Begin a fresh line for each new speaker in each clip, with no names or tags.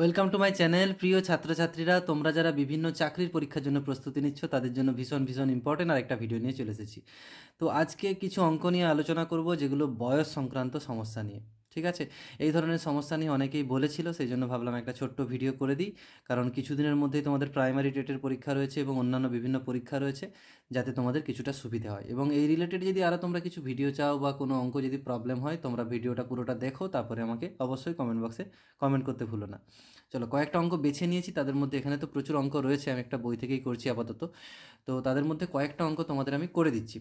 welcome to my channel প্রিয় ছাত্রছাত্রীরা তোমরা যারা বিভিন্ন চাকরির পরীক্ষার জন্য প্রস্তুতি নিচ্ছ তাদের জন্য ভীষণ ভীষণ ইম্পর্টেন্ট আর একটা ভিডিও নিয়ে চলে এসেছি তো আজকে কিছু অঙ্ক নিয়ে আলোচনা করব যেগুলো বয়স সংক্রান্ত সমস্যা নিয়ে ঠিক আছে এই ধরনের সমস্যা নিয়ে অনেকেই বলেছিল সেই জন্য ভাবলাম একটা ছোট্ট ভিডিও করে দিই কারণ কিছুদিনের মধ্যেই তোমাদের প্রাইমারি টেটের পরীক্ষা রয়েছে এবং অন্যান্য বিভিন্ন পরীক্ষা রয়েছে যাতে তোমাদের কিছুটা সুবিধা হয় এবং এই রিলেটেড যদি আরও তোমরা কিছু ভিডিও চাও বা কোনো অঙ্ক যদি প্রবলেম হয় তোমরা ভিডিওটা পুরোটা দেখো তারপরে আমাকে অবশ্যই কমেন্ট বক্সে কমেন্ট করতে ভুলো না চলো কয়েকটা অঙ্ক বেছে নিয়েছি তাদের মধ্যে এখানে তো প্রচুর অঙ্ক রয়েছে আমি একটা বই থেকেই করছি আপাতত তো তাদের মধ্যে কয়েকটা অঙ্ক তোমাদের আমি করে দিচ্ছি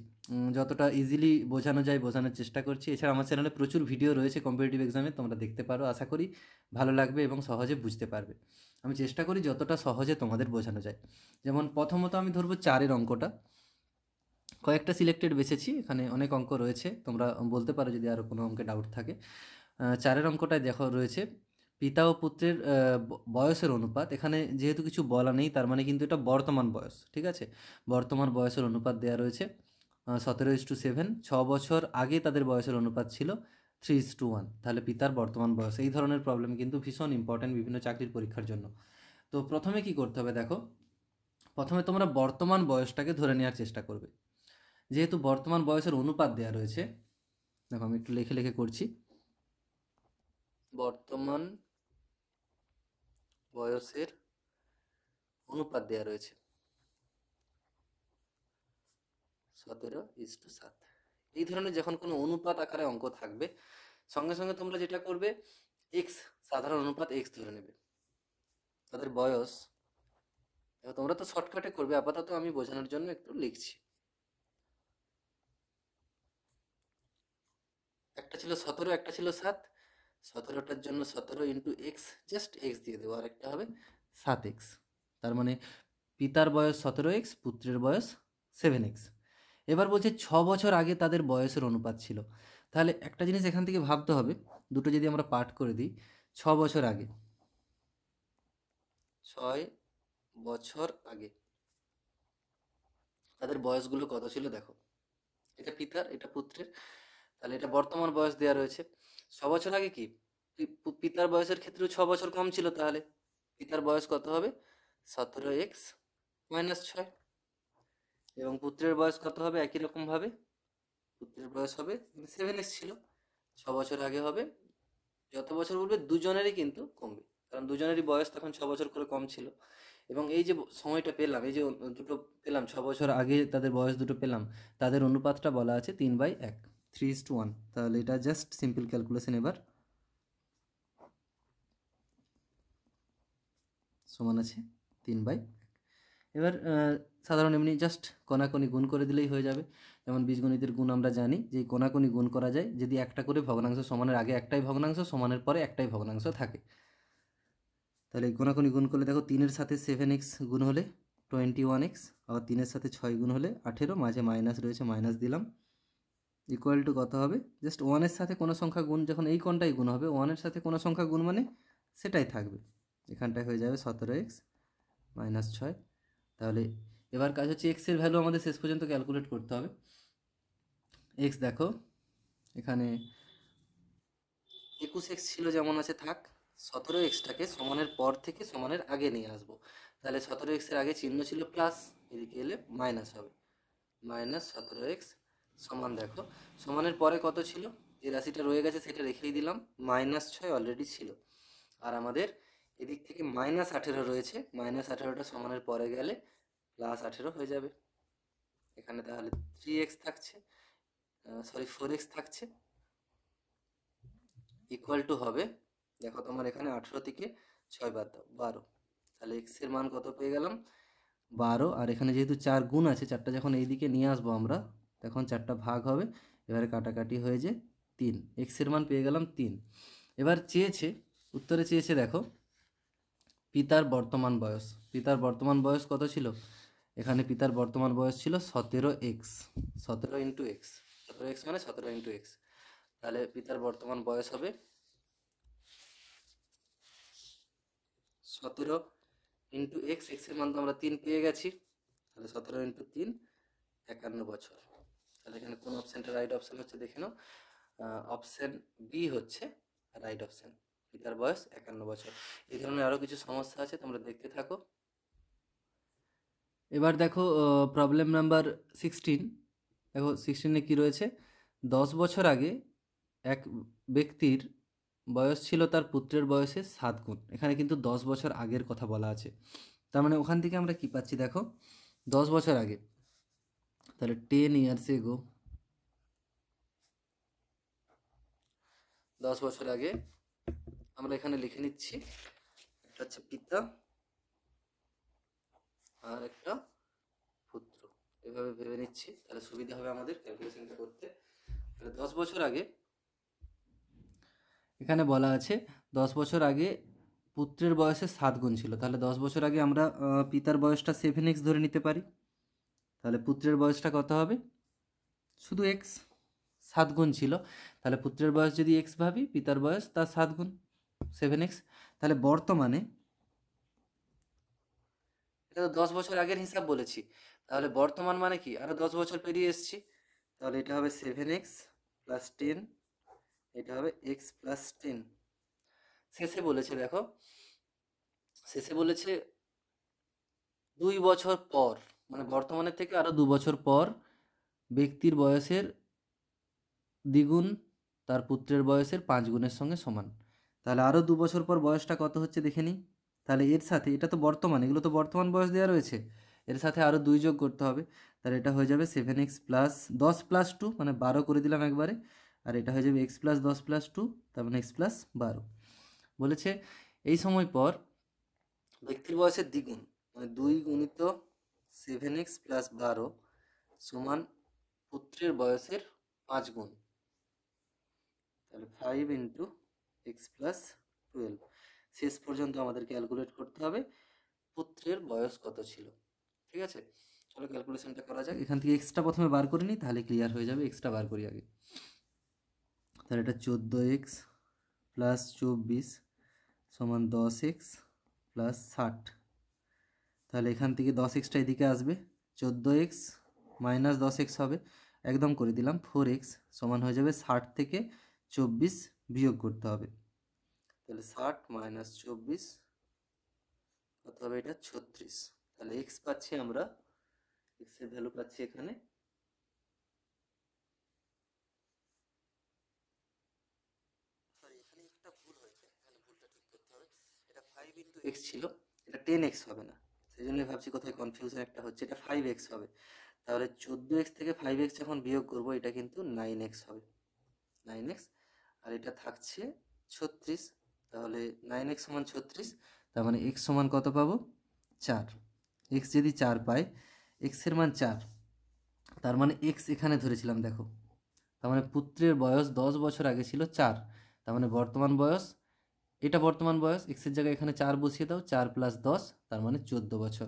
যতটা ইজিলি বোঝানো যায় বোঝানোর চেষ্টা করছি এছাড়া আমার চ্যানেলে প্রচুর ভিডিও রয়েছে কম্পিউটার কম্পিটিভ এক্সামে তোমরা দেখতে পারো আশা করি ভালো লাগবে এবং সহজে বুঝতে পারবে আমি চেষ্টা করি যতটা সহজে তোমাদের বোঝানো যায় যেমন প্রথমত আমি ধরবো চারের অঙ্কটা কয়েকটা সিলেক্টেড বেছেছি এখানে অনেক অঙ্ক রয়েছে তোমরা বলতে পারো যদি আরও কোনো অঙ্কে ডাউট থাকে চারের অঙ্কটায় দেখো রয়েছে পিতা ও পুত্রের বয়সের অনুপাত এখানে যেহেতু কিছু বলা নেই তার মানে কিন্তু এটা বর্তমান বয়স ঠিক আছে বর্তমান বয়সের অনুপাত দেওয়া রয়েছে সতেরো ইস টু সেভেন ছ বছর আগে তাদের বয়সের অনুপাত ছিল থ্রি ইস টু ওয়ান তাহলে পিতার বর্তমান বয়স এই ধরনের প্রবলেম কিন্তু ভীষণ ইম্পর্ট্যান্ট বিভিন্ন চাকরির পরীক্ষার জন্য তো প্রথমে কি করতে হবে দেখো প্রথমে তোমরা বর্তমান বয়সটাকে ধরে নেওয়ার চেষ্টা করবে যেহেতু বর্তমান বয়সের অনুপাত দেওয়া রয়েছে দেখো আমি একটু লেখে লেখে করছি বর্তমান বয়সের অনুপাত দেওয়া রয়েছে সতেরো ইস টু সাত এই ধরনের যখন কোনো অনুপাত আকারে অঙ্ক থাকবে সঙ্গে সঙ্গে তোমরা যেটা করবে এক্স সাধারণ অনুপাত এক্স ধরে নেবে তাদের বয়স তোমরা তো শর্টকাটে করবে আপাতত আমি বোঝানোর জন্য একটু লিখছি একটা ছিল সতেরো একটা ছিল সাত সতেরোটার জন্য সতেরো ইন্টু এক্স জাস্ট এক্স দিয়ে দেবো আর একটা হবে সাত এক্স তার মানে পিতার বয়স সতেরো এক্স পুত্রের বয়স সেভেন এক্স এবার বলছে ছ বছর আগে তাদের বয়সের অনুপাত ছিল তাহলে একটা জিনিস এখান থেকে ভাবতে হবে দুটো যদি আমরা পাঠ করে দিই ছ বছর আগে ছয় বছর আগে তাদের বয়সগুলো কত ছিল দেখো এটা পিতার এটা পুত্রের তাহলে এটা বর্তমান বয়স দেওয়া রয়েছে ছ বছর আগে কি পিতার বয়সের ক্ষেত্রেও ছ বছর কম ছিল তাহলে পিতার বয়স কত হবে সতেরো এক্স মাইনাস ছয় এবং পুত্রের বয়স কত হবে একই রকম ভাবে পুত্রের বয়স হবে সেভেন এক্স ছিল ছ বছর আগে হবে যত বছর বলবে দুজনেরই কিন্তু কমবে কারণ দুজনেরই বয়স তখন ছ বছর করে কম ছিল এবং এই যে সময়টা পেলাম এই যে দুটো পেলাম ছ বছর আগে তাদের বয়স দুটো পেলাম তাদের অনুপাতটা বলা আছে তিন বাই এক থ্রি ইস টু ওয়ান তাহলে এটা জাস্ট সিম্পল ক্যালকুলেশন এবার সমান আছে তিন বাই এবার সাধারণ এমনি জাস্ট কোনাকোনি গুণ করে দিলেই হয়ে যাবে যেমন বীজগণিতের গুণ আমরা জানি যে কোনাকোনি গুণ করা যায় যদি একটা করে ভগ্নাংশ সমানের আগে একটাই ভগ্নাংশ সমানের পরে একটাই ভগ্নাংশ থাকে তাহলে কোনাকোনি গুণ করলে দেখো তিনের সাথে সেভেন এক্স গুণ হলে টোয়েন্টি ওয়ান এক্স আবার তিনের সাথে ছয় গুণ হলে আঠেরো মাঝে মাইনাস রয়েছে মাইনাস দিলাম ইকুয়াল টু কত হবে জাস্ট ওয়ানের সাথে কোনো সংখ্যা গুণ যখন এই কোনটাই গুণ হবে ওয়ানের সাথে কোনো সংখ্যা গুণ মানে সেটাই থাকবে এখানটায় হয়ে যাবে সতেরো এক্স মাইনাস ছয় তাহলে এবার কাজ হচ্ছে এক্সের ভ্যালু আমাদের শেষ পর্যন্ত ক্যালকুলেট করতে হবে এক্স দেখো এখানে একুশ এক্স ছিল যেমন আছে থাক সতেরো এক্সটাকে সমানের পর থেকে সমানের আগে নিয়ে আসবো তাহলে সতেরো এক্সের আগে চিহ্ন ছিল প্লাস এদিকে এলে মাইনাস হবে মাইনাস সতেরো এক্স সমান দেখো সমানের পরে কত ছিল যে রাশিটা রয়ে গেছে সেটা রেখেই দিলাম মাইনাস ছয় অলরেডি ছিল আর আমাদের এদিক থেকে মাইনাস আঠেরো রয়েছে মাইনাস আঠেরোটা সমানের পরে গেলে প্লাস আঠেরো হয়ে যাবে এখানে তাহলে থ্রি এক্স থাকছে সরি ফোর এক্স থাকছে ইকুয়াল টু হবে দেখো তোমার এখানে আঠেরো থেকে ছয় বাদ দাও বারো তাহলে এক্সের মান কত পেয়ে গেলাম বারো আর এখানে যেহেতু চার গুণ আছে চারটা যখন এইদিকে নিয়ে আসবো আমরা তখন চারটা ভাগ হবে এবারে কাটাকাটি হয়ে যে তিন এক্সের মান পেয়ে গেলাম তিন এবার চেয়েছে উত্তরে চেয়েছে দেখো পিতার বর্তমান বয়স পিতার বর্তমান বয়স কত ছিল এখানে পিতার বর্তমান বয়স ছিল সতেরো এক্স সতেরো ইন্টু এক্স সতেরো এক্স মানে সতেরো ইন্টু এক্স তাহলে পিতার বর্তমান বয়স হবে সতেরো ইন্টু এক্স এক্সের মান তো আমরা তিন পেয়ে গেছি তাহলে সতেরো ইন্টু তিন একান্ন বছর তাহলে এখানে কোন অপশানটা রাইট অপশান হচ্ছে দেখে নাও অপশান বি হচ্ছে রাইট অপশান পিতার বয়স একান্ন বছর এই ধরনের আরও কিছু সমস্যা আছে তোমরা দেখতে থাকো এবার দেখো প্রবলেম নাম্বার সিক্সটিন দেখো সিক্সটিনে কি রয়েছে দশ বছর আগে এক ব্যক্তির বয়স ছিল তার পুত্রের বয়সে সাত গুণ এখানে কিন্তু দশ বছর আগের কথা বলা আছে তার মানে ওখান থেকে আমরা কি পাচ্ছি দেখো দশ বছর আগে তাহলে টেন ইয়ার্স এগো দশ বছর আগে আমরা এখানে লিখে নিচ্ছি এটা হচ্ছে পিতা আর একটা ক্ষুদ্র এভাবে ভেবে নিচ্ছি তাহলে সুবিধা হবে আমাদের ক্যালকুলেশনটা করতে তাহলে দশ বছর আগে এখানে বলা আছে দশ বছর আগে পুত্রের বয়সে সাত গুণ ছিল তাহলে দশ বছর আগে আমরা পিতার বয়সটা সেভেন এক্স ধরে নিতে পারি তাহলে পুত্রের বয়সটা কত হবে শুধু এক্স সাত গুণ ছিল তাহলে পুত্রের বয়স যদি এক্স ভাবি পিতার বয়স তার সাত গুণ সেভেন এক্স তাহলে বর্তমানে এটা তো দশ বছর আগের হিসাব বলেছি তাহলে বর্তমান মানে কি আরো দশ বছর পেরিয়ে এসছি তাহলে এটা হবে সেভেন এক্স প্লাস টেন এটা হবে এক্স প্লাস টেন শেষে বলেছে দেখো শেষে বলেছে দুই বছর পর মানে বর্তমানের থেকে আরো দু বছর পর ব্যক্তির বয়সের দ্বিগুণ তার পুত্রের বয়সের পাঁচ গুণের সঙ্গে সমান তাহলে আরও দু বছর পর বয়সটা কত হচ্ছে দেখে নিই তাহলে এর সাথে এটা তো বর্তমান এগুলো তো বর্তমান বয়স দেওয়া রয়েছে এর সাথে আরও দুই যোগ করতে হবে তাহলে এটা হয়ে যাবে সেভেন এক্স প্লাস দশ প্লাস টু মানে বারো করে দিলাম একবারে আর এটা হয়ে যাবে এক্স প্লাস দশ প্লাস টু তার মানে এক্স প্লাস বারো বলেছে এই সময় পর ব্যক্তির বয়সের দ্বিগুণ মানে দুই গুণিত সেভেন এক্স প্লাস বারো সমান পুত্রের বয়সের পাঁচ গুণ তাহলে five into x plus twelve শেষ পর্যন্ত আমাদের ক্যালকুলেট করতে হবে পুত্রের বয়স কত ছিল ঠিক আছে চলো ক্যালকুলেশনটা করা যাক এখান থেকে এক্সট্রা প্রথমে বার করে নিই তাহলে ক্লিয়ার হয়ে যাবে এক্সট্রা বার করি আগে তাহলে এটা চোদ্দো এক্স প্লাস চব্বিশ সমান দশ এক্স প্লাস ষাট তাহলে এখান থেকে দশ এক্সটা এদিকে আসবে চোদ্দো এক্স মাইনাস দশ এক্স হবে একদম করে দিলাম ফোর এক্স সমান হয়ে যাবে ষাট থেকে চব্বিশ বিয়োগ করতে হবে তাহলে ষাট মাইনাস চব্বিশ কত হবে এটা ছত্রিশ তাহলে এক্স পাচ্ছি আমরা এক্স এর ভ্যালু পাচ্ছি এখানে এক্স ছিল এটা টেন এক্স হবে না সেই ভাবছি কোথায় কনফিউশন একটা হচ্ছে এটা ফাইভ এক্স হবে তাহলে চোদ্দো এক্স থেকে ফাইভ এক্স বিয়োগ করবো এটা কিন্তু নাইন এক্স হবে নাইন এক্স আর এটা থাকছে ছত্রিশ তাহলে নাইন এক্স সমান ছত্রিশ তার মানে এক্স সমান কত পাবো চার এক্স যদি চার পায় এক্সের মান চার তার মানে এক্স এখানে ধরেছিলাম দেখো তার মানে পুত্রের বয়স দশ বছর আগে ছিল চার তার মানে বর্তমান বয়স এটা বর্তমান বয়স এক্সের জায়গায় এখানে চার বসিয়ে দাও চার প্লাস দশ তার মানে চোদ্দ বছর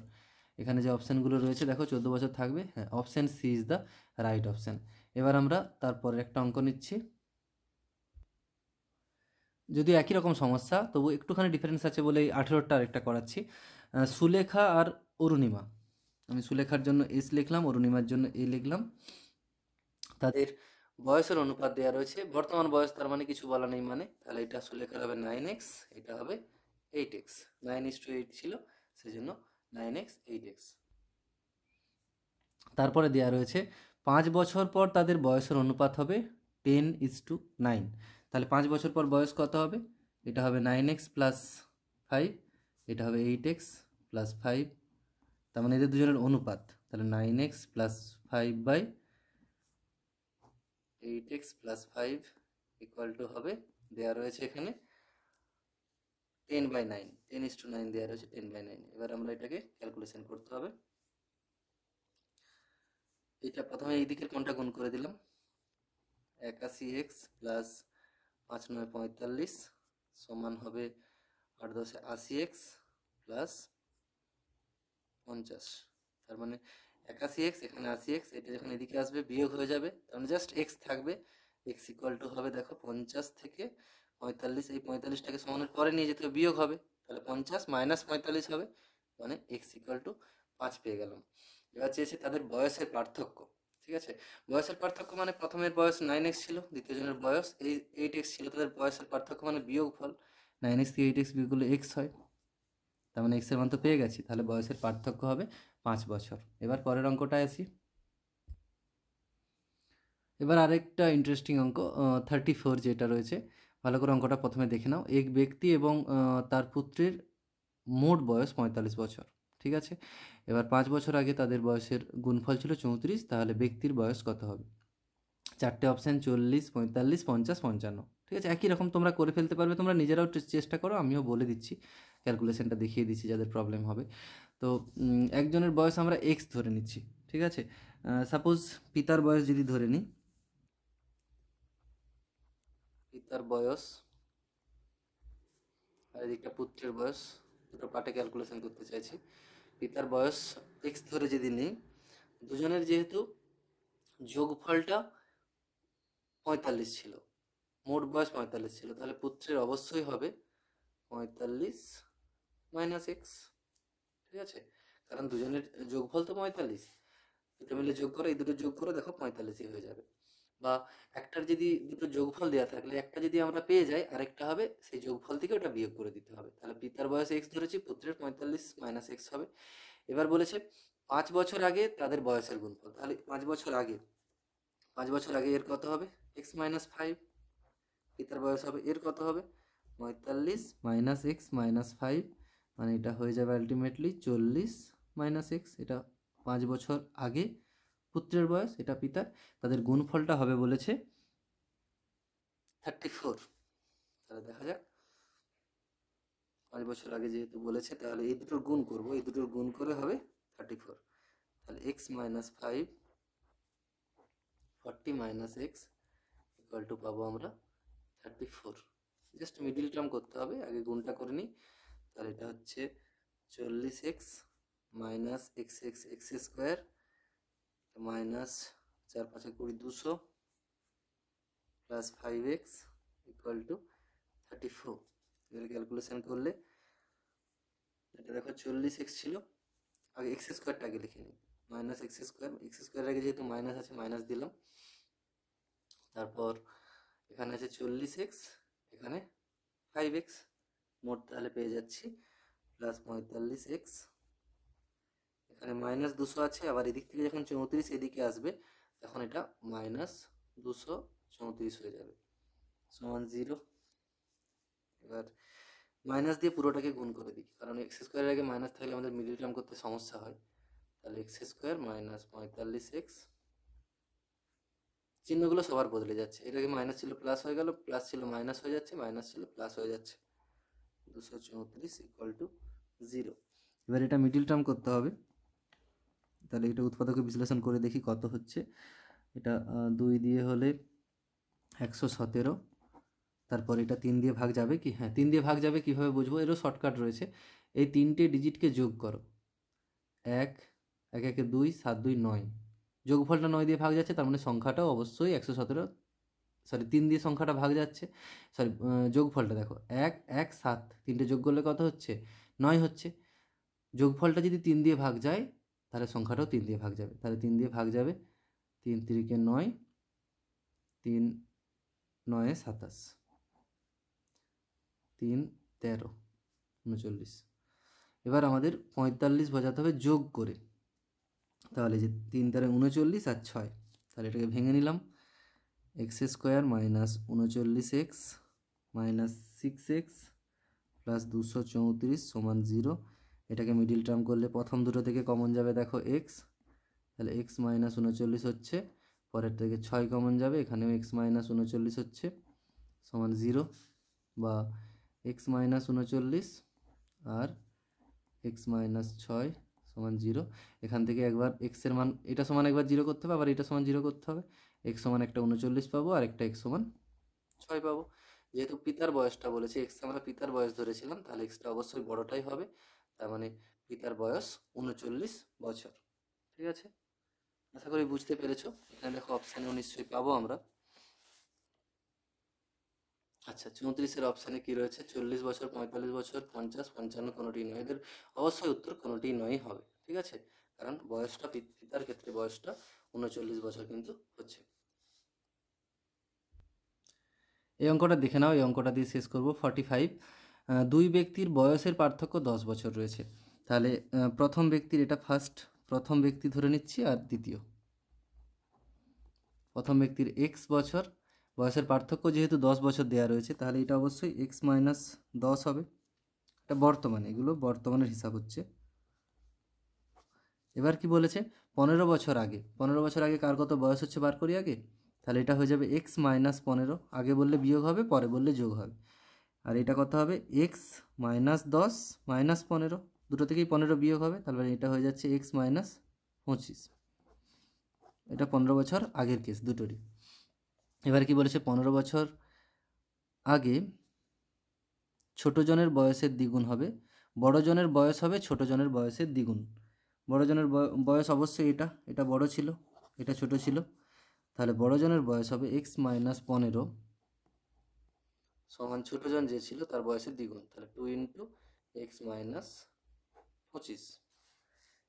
এখানে যে অপশানগুলো রয়েছে দেখো চোদ্দ বছর থাকবে হ্যাঁ option C is the right option এবার আমরা তারপরের একটা অঙ্ক নিচ্ছি যদিও একই রকম সমস্যা তবু একটুখানি ডিফারেন্স আছে বলে এই আঠেরোটা আরেকটা করাচ্ছি সুলেখা আর অরুণিমা আমি সুলেখার জন্য এস লিখলাম অরুণিমার জন্য এ লিখলাম তাদের বয়সের অনুপাত দেওয়া রয়েছে বর্তমান বয়স তার মানে কিছু বলা নেই মানে তাহলে এটা সুলেখার হবে নাইন এক্স এটা হবে eight x nine is to eight ছিল সেজন্য নাইন এক্স এইট এক্স তারপরে দেওয়া রয়েছে পাঁচ বছর পর তাদের বয়সের অনুপাত হবে টেন ইস টু নাইন তাহলে পাঁচ বছর পর বয়স কত হবে এটা হবে নাইন এক্স প্লাস ফাইভ এটা হবে এইট এক্স প্লাস ফাইভ তার মানে এদের দুজনের অনুপাত তাহলে nine x plus five by eight x plus five equal to হবে দেওয়া রয়েছে এখানে ten by nine ten is to nine দেওয়া রয়েছে টেন বাই নাইন এবার আমরা এটাকে ক্যালকুলেশন করতে হবে এটা প্রথমে এই দিকের কোনটা গুণ করে দিলাম একাশি এক্স প্লাস পাঁচ নয় পঁয়তাল্লিশ সমান হবে আট দশে আশি এক্স প্লাস পঞ্চাশ তার মানে একাশি এক্স এখানে আশি এক্স এটা যখন এদিকে আসবে বিয়োগ হয়ে যাবে তার মানে জাস্ট এক্স থাকবে এক্স ইকুয়াল টু হবে দেখো পঞ্চাশ থেকে পঁয়তাল্লিশ এই পঁয়তাল্লিশটাকে সমানের পরে নিয়ে যেতে বিয়োগ হবে তাহলে পঞ্চাশ মাইনাস পঁয়তাল্লিশ হবে মানে এক্স ইকুয়াল টু পাঁচ পেয়ে গেলাম এবার চেয়েছে তাদের বয়সের পার্থক্য ঠিক আছে বয়সের পার্থক্য মানে প্রথমের বয়স নাইন এক্স ছিল দ্বিতীয় জনের বয়স এইট এক্স ছিল তাদের বয়সের পার্থক্য মানে বিয়োগ ফল নাইন এক্স থেকে এইট এক্স বিয়োগ করলে এক্স হয় তার মানে এক্সের মান তো পেয়ে গেছি তাহলে বয়সের পার্থক্য হবে পাঁচ বছর এবার পরের অঙ্কটা আসি এবার আরেকটা ইন্টারেস্টিং অঙ্ক থার্টি ফোর যেটা রয়েছে ভালো করে অঙ্কটা প্রথমে দেখে নাও এক ব্যক্তি এবং তার পুত্রের মোট বয়স পঁয়তাল্লিশ বছর ঠিক আছে এবার পাঁচ বছর আগে তাদের বয়সের গুণফল ছিল চৌত্রিশ তাহলে ব্যক্তির বয়স কত হবে চারটে অপশান চল্লিশ পঁয়তাল্লিশ পঞ্চাশ পঞ্চান্ন ঠিক আছে একই রকম তোমরা করে ফেলতে পারবে তোমরা নিজেরাও চেষ্টা করো আমিও বলে দিচ্ছি ক্যালকুলেশনটা দেখিয়ে দিচ্ছি যাদের প্রবলেম হবে তো একজনের বয়স আমরা এক্স ধরে নিচ্ছি ঠিক আছে সাপোজ পিতার বয়স যদি ধরে নিই পিতার বয়স আর এদিকটা পুত্রের বয়স দুটো পার্টে ক্যালকুলেশন করতে চাইছি পিতার বয়স এক্স ধরে যদি নিই দুজনের যেহেতু যোগফলটা পঁয়তাল্লিশ ছিল মোট বয়স পঁয়তাল্লিশ ছিল তাহলে পুত্রের অবশ্যই হবে পঁয়তাল্লিশ মাইনাস এক্স ঠিক আছে কারণ দুজনের যোগফল তো পঁয়তাল্লিশ দুটো মিলে যোগ করে এই দুটো যোগ করে দেখো পঁয়তাল্লিশই হয়ে যাবে বা একটার যদি দুটো যোগফল দেওয়া থাকলে একটা যদি আমরা পেয়ে যাই আরেকটা হবে সেই যোগফল থেকে ওটা বিয়োগ করে দিতে হবে তাহলে পিতার বয়স এক্স ধরেছি পুত্রের পঁয়তাল্লিশ মাইনাস এক্স হবে এবার বলেছে পাঁচ বছর আগে তাদের বয়সের গুণফল তাহলে পাঁচ বছর আগে পাঁচ বছর আগে এর কত হবে এক্স মাইনাস ফাইভ পিতার বয়স হবে এর কত হবে পঁয়তাল্লিশ মাইনাস এক্স মাইনাস ফাইভ মানে এটা হয়ে যাবে আলটিমেটলি চল্লিশ মাইনাস এক্স এটা পাঁচ বছর আগে পুত্রের বয়স এটা পিতার তাদের গুণফলটা হবে বলেছে থার্টি ফোর তাহলে দেখা যাক পাঁচ বছর আগে যেহেতু বলেছে তাহলে এই দুটোর গুণ করব এই দুটোর গুণ করে হবে থার্টি ফোর তাহলে x minus five forty minus x equal to পাবো আমরা thirty four just middle term করতে হবে আগে গুণটা করে নিই তাহলে এটা হচ্ছে চল্লিশ x minus x x x square minus চার পাঁচে কুড়ি দুশো plus five x equal to thirty four এবার ক্যালকুলেশান করলে এটা দেখো চল্লিশ এক্স ছিল আগে এক্স স্কোয়ারটা আগে লিখে নিই minus x square x square আগে যেহেতু মাইনাস আছে মাইনাস দিলাম তারপর এখানে আছে চল্লিশ এক্স এখানে ফাইভ এক্স মোট তাহলে পেয়ে যাচ্ছি প্লাস পঁয়তাল্লিশ এক্স এখানে মাইনাস দুশো আছে আবার এদিক থেকে যখন চৌত্রিশ এদিকে আসবে তখন এটা মাইনাস দুশো চৌত্রিশ হয়ে যাবে সমান জিরো এবার মাইনাস দিয়ে পুরোটাকে গুণ করে দিই কারণ এক্স স্কোয়ারের আগে মাইনাস থাকলে আমাদের মিডিল টার্ম করতে সমস্যা হয় তাহলে এক্স স্কোয়ার মাইনাস পঁয়তাল্লিশ এক্স চিহ্নগুলো সবার বদলে যাচ্ছে কি মাইনাস ছিল প্লাস হয়ে গেল প্লাস ছিল মাইনাস হয়ে যাচ্ছে মাইনাস ছিল প্লাস হয়ে যাচ্ছে দুশো চৌত্রিশ ইকুয়াল টু জিরো এবার এটা মিডিল টার্ম করতে হবে তাহলে এটা উৎপাদকে বিশ্লেষণ করে দেখি কত হচ্ছে এটা দুই দিয়ে হলে একশো সতেরো তারপর এটা তিন দিয়ে ভাগ যাবে কি হ্যাঁ তিন দিয়ে ভাগ যাবে কিভাবে বুঝবো এরও শর্টকাট রয়েছে এই তিনটে ডিজিটকে যোগ করো এক এক একে দুই সাত দুই নয় যোগফলটা নয় দিয়ে ভাগ যাচ্ছে তার মানে সংখ্যাটাও অবশ্যই একশো সতেরো সরি তিন দিয়ে সংখ্যাটা ভাগ যাচ্ছে সরি যোগফলটা দেখো এক এক সাত তিনটে যোগ করলে কত হচ্ছে নয় হচ্ছে যোগফলটা যদি তিন দিয়ে ভাগ যায় তাহলে সংখ্যাটাও তিন দিয়ে ভাগ যাবে তাহলে তিন দিয়ে ভাগ যাবে তিন তিরিকে নয় তিন নয়ে সাতাশ তিন তেরো উনচল্লিশ এবার আমাদের পঁয়তাল্লিশ বোঝাতে হবে যোগ করে তাহলে যে তিন তেরো উনচল্লিশ আর ছয় তাহলে এটাকে ভেঙে নিলাম এক্স স্কোয়ার মাইনাস উনচল্লিশ x minus six x plus দুশো চৌত্রিশ সমান জিরো এটাকে মিডিল টার্ম করলে প্রথম দুটো থেকে কমন যাবে দেখো এক্স তাহলে এক্স মাইনাস উনচল্লিশ হচ্ছে পরের থেকে ছয় কমন যাবে এখানেও এক্স মাইনাস উনচল্লিশ হচ্ছে সমান জিরো বা এক্স মাইনাস উনচল্লিশ আর এক্স মাইনাস ছয় সমান জিরো এখান থেকে একবার এক্সের মান এটা সমান একবার জিরো করতে হবে আবার এটা সমান জিরো করতে হবে এক্স সমান একটা উনচল্লিশ পাবো আর একটা এক্স সমান ছয় পাবো যেহেতু পিতার বয়সটা বলেছি এক্স আমরা পিতার বয়স ধরেছিলাম তাহলে এক্সটা অবশ্যই বড়টাই হবে তার মানে পিতার বয়স উনচল্লিশ বছর ঠিক আছে আশা করি বুঝতে পেরেছ এখানে দেখো অপশানেও নিশ্চয়ই পাবো আমরা আচ্ছা চৌত্রিশের অপশানে কি রয়েছে চল্লিশ বছর পঁয়তাল্লিশ বছর পঞ্চাশ পঞ্চান্ন কোনোটি নয় এদের অবশ্যই উত্তর কোনোটি নয় হবে ঠিক আছে কারণ বয়সটা পিতার ক্ষেত্রে বয়সটা উনচল্লিশ বছর কিন্তু হচ্ছে এই অঙ্কটা দেখে নাও এই অঙ্কটা দিয়ে শেষ করবো ফর্টি ফাইভ দুই ব্যক্তির বয়সের পার্থক্য দশ বছর রয়েছে তাহলে প্রথম ব্যক্তির এটা ফার্স্ট প্রথম ব্যক্তি ধরে নিচ্ছি আর দ্বিতীয় প্রথম ব্যক্তির এক্স বছর বয়সের পার্থক্য যেহেতু দশ বছর দেওয়া রয়েছে তাহলে এটা অবশ্যই এক্স মাইনাস দশ হবে এটা বর্তমানে এগুলো বর্তমানের হিসাব হচ্ছে এবার কি বলেছে পনেরো বছর আগে পনেরো বছর আগে কার কত বয়স হচ্ছে বার করি আগে তাহলে এটা হয়ে যাবে এক্স মাইনাস পনেরো আগে বললে বিয়োগ হবে পরে বললে যোগ হবে আর এটা কত হবে এক্স মাইনাস দশ মাইনাস পনেরো দুটো থেকেই পনেরো বিয়োগ হবে তাহলে এটা হয়ে যাচ্ছে এক্স মাইনাস পঁচিশ এটা পনেরো বছর আগের কেস দুটোরই এবার কি বলেছে পনেরো বছর আগে ছোটোজনের বয়সের দ্বিগুণ হবে বড়জনের বয়স হবে ছোটোজনের বয়সের দ্বিগুণ বড়জনের বয়স অবশ্যই এটা এটা বড় ছিল এটা ছোট ছিল তাহলে বড়জনের বয়স হবে এক্স মাইনাস পনেরো সমান ছোটজন যে ছিল তার বয়সের দ্বিগুণ তাহলে টু ইন্টু এক্স মাইনাস পঁচিশ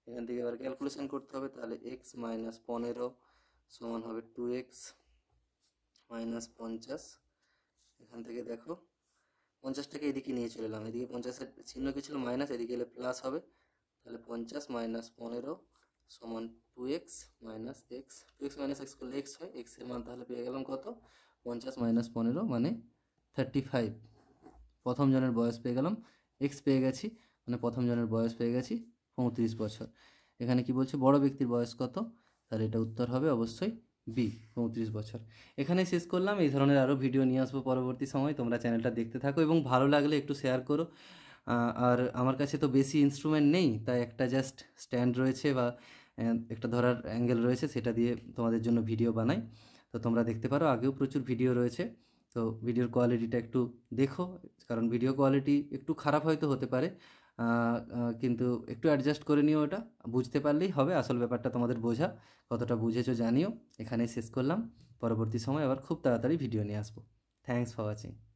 এখান থেকে এবার ক্যালকুলেশন করতে হবে তাহলে এক্স মাইনাস পনেরো সমান হবে টু এক্স মাইনাস পঞ্চাশ এখান থেকে দেখো পঞ্চাশটাকে এদিকে নিয়ে চলে এলাম এদিকে পঞ্চাশের চিহ্ন কি ছিল মাইনাস এদিকে এলে প্লাস হবে তাহলে পঞ্চাশ মাইনাস পনেরো সমান two x minus x two x minus x করলে এক্স হয় এক্সের মান তাহলে পেয়ে গেলাম কত পঞ্চাশ মাইনাস পনেরো মানে থার্টি ফাইভ প্রথম জনের বয়স পেয়ে গেলাম এক্স পেয়ে গেছি মানে প্রথম জনের বয়স পেয়ে গেছি পঁয়ত্রিশ বছর এখানে কি বলছে বড় ব্যক্তির বয়স কত তাহলে এটা উত্তর হবে অবশ্যই বি পঁয়ত্রিশ বছর এখানে শেষ করলাম এই ধরনের আরও ভিডিও নিয়ে আসবো পরবর্তী সময় তোমরা চ্যানেলটা দেখতে থাকো এবং ভালো লাগলে একটু শেয়ার করো আর আমার কাছে তো বেশি ইনস্ট্রুমেন্ট নেই তাই একটা জাস্ট স্ট্যান্ড রয়েছে বা একটা ধরার অ্যাঙ্গেল রয়েছে সেটা দিয়ে তোমাদের জন্য ভিডিও বানাই তো তোমরা দেখতে পারো আগেও প্রচুর ভিডিও রয়েছে তো ভিডিওর কোয়ালিটিটা একটু দেখো কারণ ভিডিও কোয়ালিটি একটু খারাপ হয়তো হতে পারে কিন্তু একটু অ্যাডজাস্ট করে নিও ওটা বুঝতে পারলেই হবে আসল ব্যাপারটা তোমাদের বোঝা কতটা বুঝেছো জানিও এখানেই শেষ করলাম পরবর্তী সময় আবার খুব তাড়াতাড়ি ভিডিও নিয়ে আসবো থ্যাংকস ফর ওয়াচিং